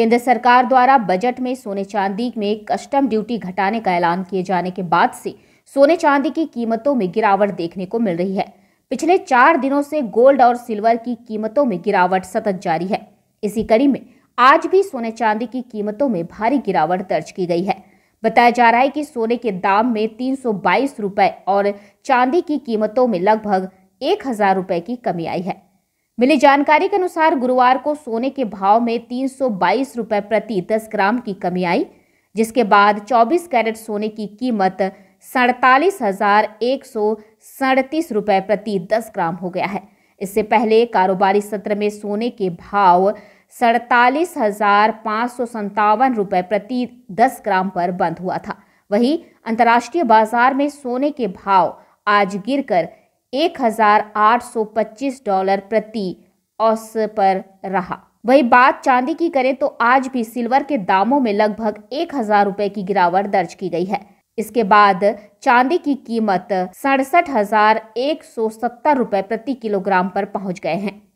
केंद्र सरकार द्वारा बजट में सोने चांदी में कस्टम ड्यूटी घटाने का ऐलान किए जाने के बाद से सोने चांदी की कीमतों में गिरावट देखने को मिल रही है पिछले चार दिनों से गोल्ड और सिल्वर की कीमतों में गिरावट सतत जारी है इसी कड़ी में आज भी सोने चांदी की कीमतों में भारी गिरावट दर्ज की गई है बताया जा रहा है कि सोने के दाम में तीन रुपए और चांदी की कीमतों में लगभग एक हजार रुपए की कमी आई है मिली जानकारी के अनुसार गुरुवार को सोने के भाव में तीन रुपए प्रति दस ग्राम की कमी आई जिसके बाद 24 कैरेट सोने की कीमत सड़तालीस हजार एक सौ सड़तीस रुपये प्रति दस ग्राम हो गया है इससे पहले कारोबारी सत्र में सोने के भाव सड़तालीस हजार पाँच सौ संतावन रुपये प्रति दस ग्राम पर बंद हुआ था वहीं अंतर्राष्ट्रीय बाजार में सोने के भाव आज गिरकर 1,825 डॉलर प्रति औस पर रहा वही बात चांदी की करें तो आज भी सिल्वर के दामों में लगभग एक हजार रूपए की गिरावट दर्ज की गई है इसके बाद चांदी की कीमत सड़सठ हजार एक सौ सत्तर रूपए प्रति किलोग्राम पर पहुंच गए हैं